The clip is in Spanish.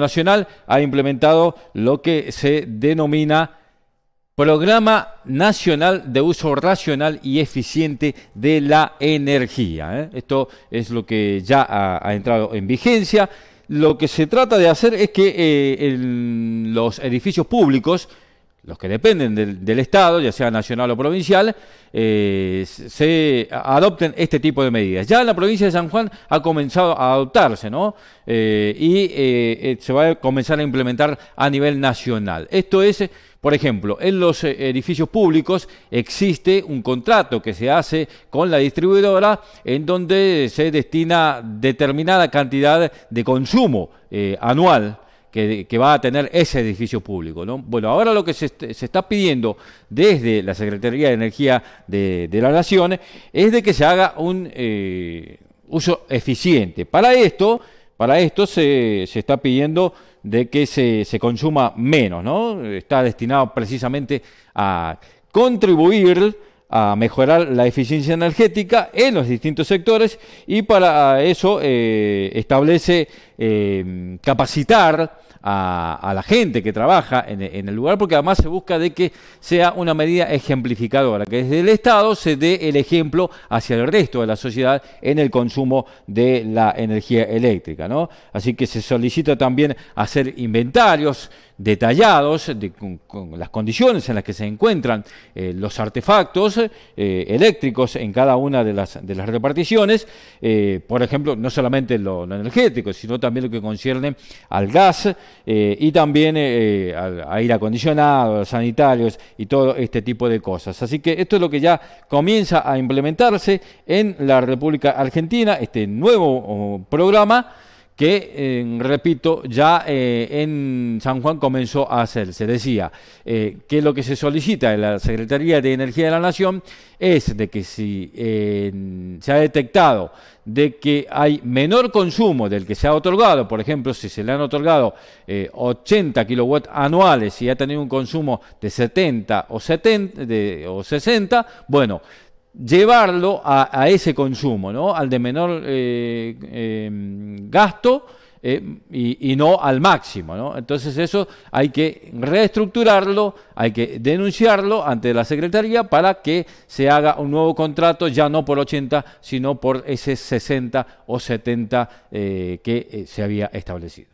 nacional ha implementado lo que se denomina Programa Nacional de Uso Racional y Eficiente de la Energía. ¿eh? Esto es lo que ya ha, entrado en vigencia. Lo que se trata de hacer es que eh, los edificios públicos los que dependen del, Estado, ya sea nacional o provincial, eh, se adopten este tipo de medidas. Ya en la provincia de San Juan ha comenzado a adoptarse, ¿no? Eh, y eh, se va a comenzar a implementar a nivel nacional. Esto es, por ejemplo, en los edificios públicos existe un contrato que se hace con la distribuidora en donde se destina determinada cantidad de consumo anual que, va a tener ese edificio público. ¿no? Bueno, ahora lo que se, está pidiendo desde la Secretaría de Energía de, las Naciones es de que se haga un eh, uso eficiente. Para esto, para esto se, está pidiendo de que se, se, consuma menos, ¿no? Está destinado precisamente a contribuir a mejorar la eficiencia energética en los distintos sectores y para eso eh, establece eh, capacitar a, la gente que trabaja en, el lugar, porque además se busca de que sea una medida ejemplificadora, que desde el Estado se dé el ejemplo hacia el resto de la sociedad en el consumo de la energía eléctrica. ¿no? Así que se solicita también hacer inventarios detallados de, con, las condiciones en las que se encuentran eh, los artefactos eh, eléctricos en cada una de las, de las reparticiones, eh, por ejemplo, no solamente lo, energético, sino también lo que concierne al gas y también al aire acondicionado, sanitarios y todo este tipo de cosas. Así que esto es lo que ya comienza a implementarse en la República Argentina, este nuevo oh, programa que, eh, repito, ya eh, en San Juan comenzó a hacer. Se Decía eh, que lo que se solicita en la Secretaría de Energía de la Nación es de que si se ha detectado de que hay menor consumo del que se ha otorgado, por ejemplo, si se le han otorgado 80 kilowatts anuales y ha tenido un consumo de 70 o, 70 o 60, bueno, llevarlo a, ese consumo, ¿no? al de menor eh, em, gasto eh, y, no al máximo. Entonces eso hay que reestructurarlo, hay que denunciarlo ante la Secretaría para que se haga un nuevo contrato, ya no por 80, sino por ese 60 o 70 eh, que se había establecido.